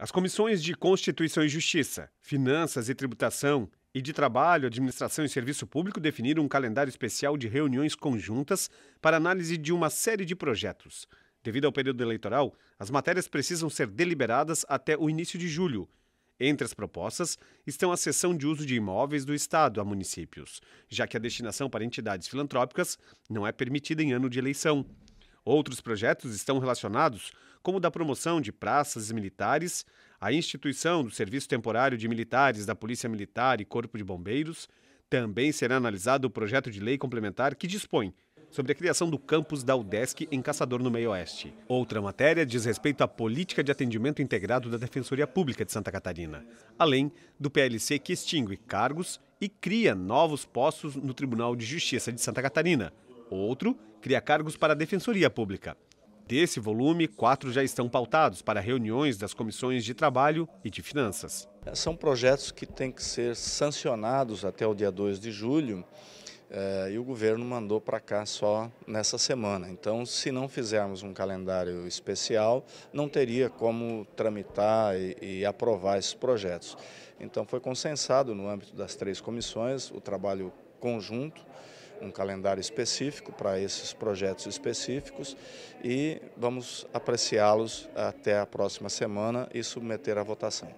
As comissões de Constituição e Justiça, Finanças e Tributação e de Trabalho, Administração e Serviço Público definiram um calendário especial de reuniões conjuntas para análise de uma série de projetos. Devido ao período eleitoral, as matérias precisam ser deliberadas até o início de julho. Entre as propostas estão a cessão de uso de imóveis do Estado a municípios, já que a destinação para entidades filantrópicas não é permitida em ano de eleição. Outros projetos estão relacionados, como o da promoção de praças militares, a instituição do Serviço Temporário de Militares da Polícia Militar e Corpo de Bombeiros. Também será analisado o projeto de lei complementar que dispõe sobre a criação do campus da UDESC em Caçador, no Meio Oeste. Outra matéria diz respeito à política de atendimento integrado da Defensoria Pública de Santa Catarina, além do PLC que extingue cargos e cria novos postos no Tribunal de Justiça de Santa Catarina, Outro cria cargos para a Defensoria Pública. Desse volume, quatro já estão pautados para reuniões das comissões de trabalho e de finanças. São projetos que têm que ser sancionados até o dia 2 de julho eh, e o governo mandou para cá só nessa semana. Então, se não fizermos um calendário especial, não teria como tramitar e, aprovar esses projetos. Então, foi consensado no âmbito das três comissões o trabalho conjunto um calendário específico para esses projetos específicos e vamos apreciá-los até a próxima semana e submeter à votação.